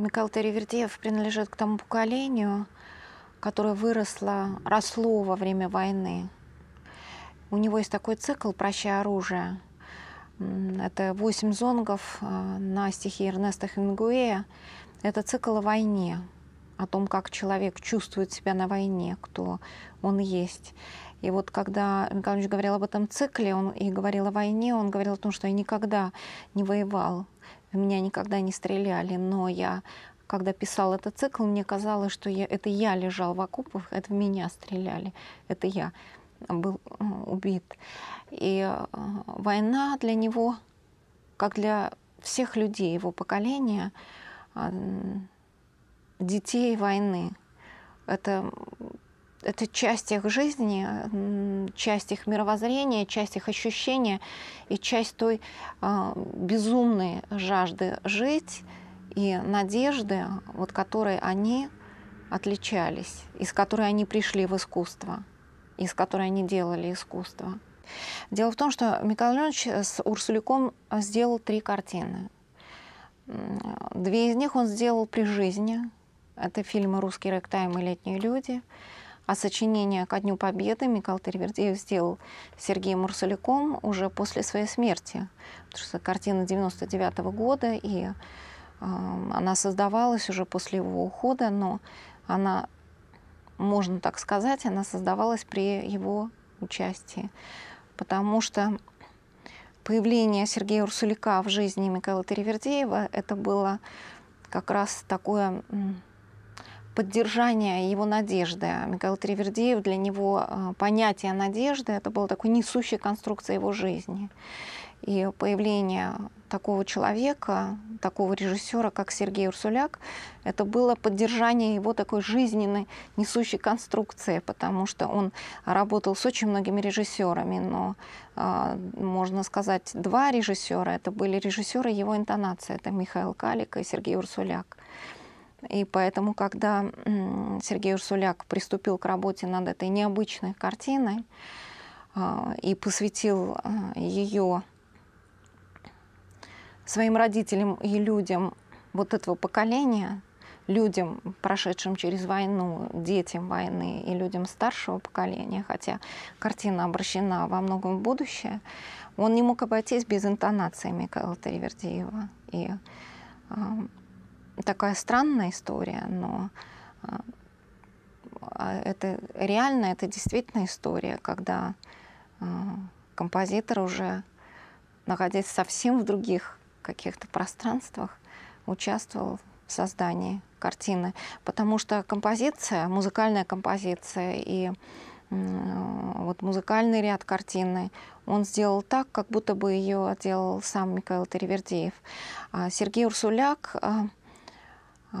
Михаил Теревердеев принадлежит к тому поколению, которое выросло, росло во время войны. У него есть такой цикл «Прощай оружие». Это восемь зонгов э, на стихи Эрнеста Хемингуэя. Это цикл о войне, о том, как человек чувствует себя на войне, кто он есть. И вот когда Михайлович говорил об этом цикле, он и говорил о войне, он говорил о том, что я никогда не воевал, меня никогда не стреляли, но я когда писал этот цикл, мне казалось, что я, это я лежал в окопах, это в меня стреляли, это я был убит. И э, война для него, как для всех людей его поколения, детей войны, это это часть их жизни, часть их мировоззрения, часть их ощущения и часть той а, безумной жажды жить и надежды, вот которой они отличались, из которой они пришли в искусство, из которой они делали искусство. Дело в том, что Михаил Леонович с Урсуликом сделал три картины. Две из них он сделал при жизни. Это фильмы «Русский рэктайм» и «Летние люди» а сочинение «Ко дню Победы» Михаил Тервердеев сделал Сергеем Мурсаляком уже после своей смерти. Потому что картина 99 -го года, и э, она создавалась уже после его ухода, но она, можно так сказать, она создавалась при его участии. Потому что появление Сергея Урсулика в жизни Михаила Теревердеева это было как раз такое поддержание его надежды. Михаил Тривердиев для него э, понятие надежды это было такой несущей конструкцией его жизни. И появление такого человека, такого режиссера, как Сергей Урсуляк, это было поддержание его такой жизненной несущей конструкции, потому что он работал с очень многими режиссерами, но э, можно сказать, два режиссера это были режиссеры его интонации, это Михаил Калик и Сергей Урсуляк. И поэтому, когда Сергей Урсуляк приступил к работе над этой необычной картиной а, и посвятил а, ее своим родителям и людям вот этого поколения, людям, прошедшим через войну, детям войны и людям старшего поколения, хотя картина обращена во многом в будущее, он не мог обойтись без интонации Михаила Тривердиева. И а, такая странная история, но а, а, это реально, это действительно история, когда а, композитор уже, находясь совсем в других каких-то пространствах, участвовал в создании картины, потому что композиция, музыкальная композиция и вот музыкальный ряд картины, он сделал так, как будто бы ее делал сам Михаил Теревердеев. Сергей Урсуляк Э,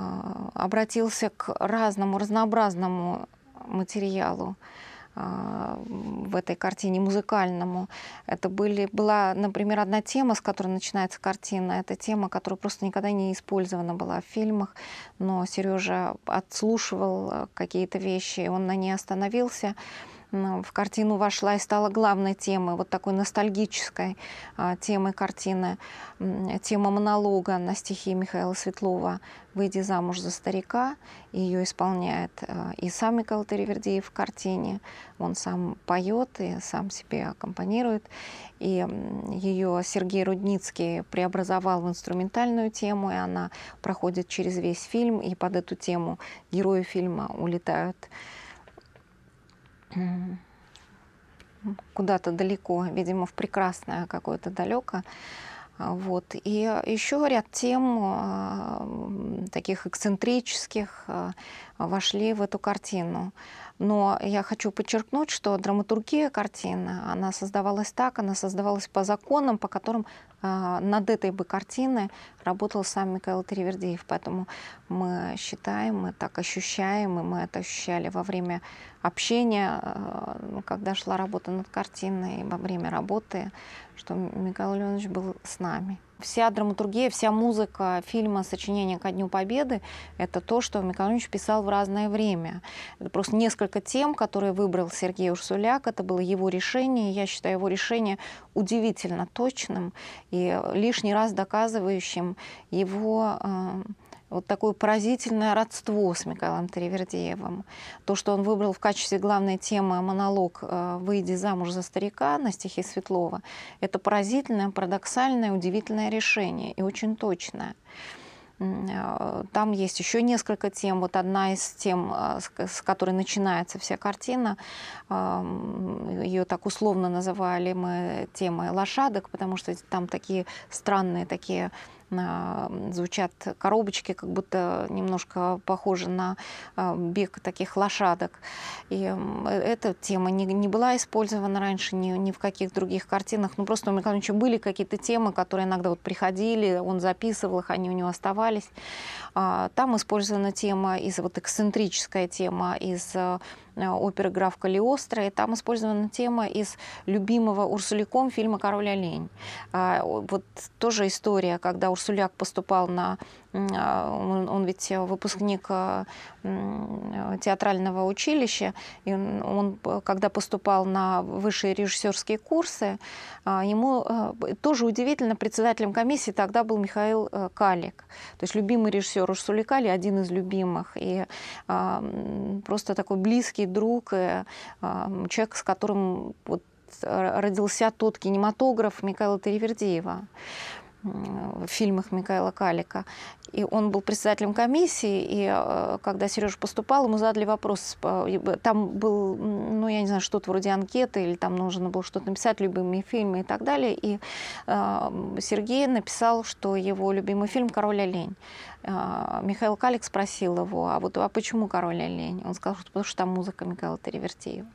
обратился к разному, разнообразному материалу э, в этой картине музыкальному. Это были, была, например, одна тема, с которой начинается картина. Это тема, которая просто никогда не использована была в фильмах, но Сережа отслушивал э, какие-то вещи, он на ней остановился в картину вошла и стала главной темой, вот такой ностальгической а, темой картины, тема монолога на стихи Михаила Светлова «Выйди замуж за старика». Ее исполняет а, и сам Михаил Теревердеев в картине. Он сам поет и сам себе аккомпанирует. И ее Сергей Рудницкий преобразовал в инструментальную тему, и она проходит через весь фильм. И под эту тему герои фильма улетают куда-то далеко, видимо, в прекрасное какое-то далеко. Вот. И еще ряд тем э, таких эксцентрических э, вошли в эту картину. Но я хочу подчеркнуть, что драматургия картины, она создавалась так, она создавалась по законам, по которым а, над этой бы картиной работал сам Михаил Тривердеев. Поэтому мы считаем, мы так ощущаем, и мы это ощущали во время общения, а, ну, когда шла работа над картиной, во время работы, что Михаил Леонович был с нами вся драматургия, вся музыка фильма «Сочинение ко Дню Победы» — это то, что Михайлович писал в разное время. Это просто несколько тем, которые выбрал Сергей Урсуляк. Это было его решение. Я считаю его решение удивительно точным и лишний раз доказывающим его э, вот такое поразительное родство с Михаилом Тривердиевым. То, что он выбрал в качестве главной темы монолог э, «Выйди замуж за старика» на стихи Светлова, это поразительное, парадоксальное, удивительное решение и очень точное. Э, там есть еще несколько тем. Вот одна из тем, э, с которой начинается вся картина, ее так условно называли мы темой лошадок, потому что там такие странные, такие а, звучат коробочки, как будто немножко похожи на а, бег таких лошадок. И э, эта тема не, не была использована раньше ни, ни в каких других картинах. Ну, просто у Михайловича были какие-то темы, которые иногда вот приходили, он записывал их, они у него оставались. А, там использована тема из вот эксцентрическая тема из Э, оперы «Граф Калиостро», и там использована тема из любимого Урсуликом фильма «Король олень». А, вот тоже история, когда Урсуляк поступал на а, он, ведь э, выпускник э, театрального училища, и он, э, когда поступал на высшие режиссерские курсы, а, ему тоже удивительно председателем комиссии тогда был Михаил Калик, то есть любимый режиссер Урсули Кали, один из любимых, и а, просто такой близкий друг, человек, с которым вот родился тот кинематограф Михаила Теревердиева в фильмах Михаила Калика. И он был председателем комиссии, и э, когда Сережа поступал, ему задали вопрос. Типа, там был, ну, я не знаю, что-то вроде анкеты, или там нужно было что-то написать, любимые фильмы и так далее. И эм, Сергей написал, что его любимый фильм «Король олень». Э, Михаил Калик спросил его, а вот а почему «Король олень»? Он сказал, что потому что там музыка Михаила Теревертеева.